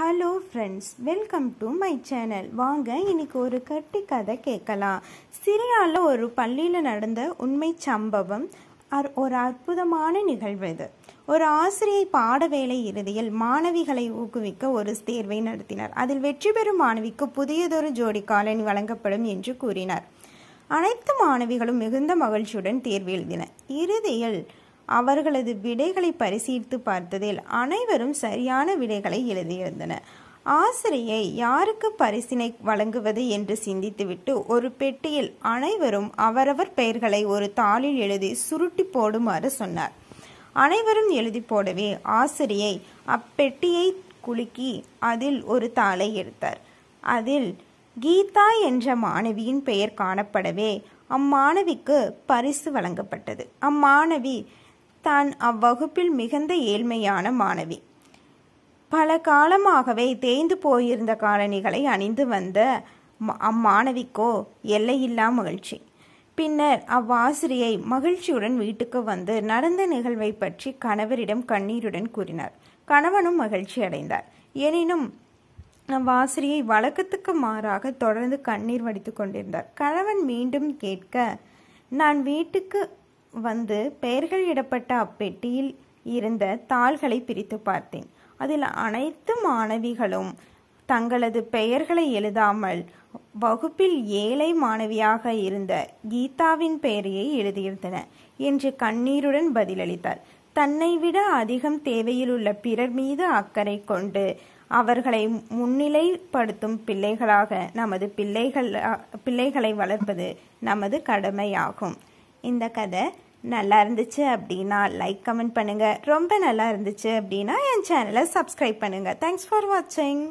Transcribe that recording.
hello friends welcome to my channel வாங்க இன்னைக்கு ஒரு கட்டி கதை கேட்கலாம் சிரியாவில் ஒரு பள்ளியில் நடந்த உண்மை சம்பவம் ஒரு அற்புதமான நிகழ்வு இது ஒரு ஆசிரியை பாட வேலை இறுதியில் மாணவிகளை ஊக்குவிக்க ஒரு தேர்வை நடத்தினார் அதில் வெற்றி பெறும் மாணவிக்கு புதியதொரு ஜோடி காலன் வழங்கப்படும் என்று கூறினார் அனைத்து மாணவிகளும் மிகுந்த மகிழ்ச்சியுடன் தேர்வு எழுதின இறுதியில் அவர்களது விடைகளை பரிசீலித்து பார்த்ததில் அனைவரும் சரியான விடைகளை எழுதியிருந்தனர் ஆசிரியை யாருக்கு பரிசினை வழங்குவது என்று சிந்தித்துவிட்டு ஒரு பெட்டியில் அனைவரும் அவரவர் பெயர்களை ஒரு தாளில் எழுதி சுருட்டி போடுமாறு சொன்னார் அனைவரும் எழுதி போடவே ஆசிரியை அப்பெட்டியை குலுக்கி அதில் ஒரு தாளை எடுத்தார் அதில் கீதா என்ற மாணவியின் பெயர் காணப்படவே அம்மாணவிக்கு பரிசு வழங்கப்பட்டது அம்மாணவி தான் அவ்வகுப்பில் மிகுந்த ஏழ்மையான மாணவி பல காலமாகவே தேய்ந்து போயிருந்த காலணிகளை அணிந்து வந்த அம்மாணவிக்கோ எல்லையில்லா மகிழ்ச்சி பின்னர் அவ்வாசிரியை மகிழ்ச்சியுடன் வீட்டுக்கு வந்து நடந்த நிகழ்வை பற்றி கணவரிடம் கண்ணீருடன் கூறினார் கணவனும் மகிழ்ச்சி அடைந்தார் எனினும் அவ்வாசிரியை வழக்கத்துக்கு மாறாக தொடர்ந்து கண்ணீர் வடித்து கொண்டிருந்தார் கணவன் மீண்டும் கேட்க நான் வீட்டுக்கு வந்து பெயர்கள் இடப்பட்ட அப்பெட்டியில் இருந்த தாள்களை பிரித்து பார்த்தேன் அதில் அனைத்து மாணவிகளும் தங்களது பெயர்களை எழுதாமல் வகுப்பில் ஏழை மாணவியாக இருந்த கீதாவின் பெயரையை எழுதியிருந்தன என்று கண்ணீருடன் பதிலளித்தார் தன்னை விட அதிகம் தேவையில் உள்ள பிறர் மீது அக்கறை கொண்டு அவர்களை முன்னிலைப்படுத்தும் பிள்ளைகளாக நமது பிள்ளைகள் பிள்ளைகளை வளர்ப்பது நமது கடமையாகும் இந்த கதை நல்லா இருந்துச்சு அப்படின்னா லைக் கமெண்ட் பண்ணுங்கள் ரொம்ப நல்லா இருந்துச்சு அப்படின்னா என் சேனலை சப்ஸ்கிரைப் பண்ணுங்கள் தேங்க்ஸ் ஃபார் வாட்சிங்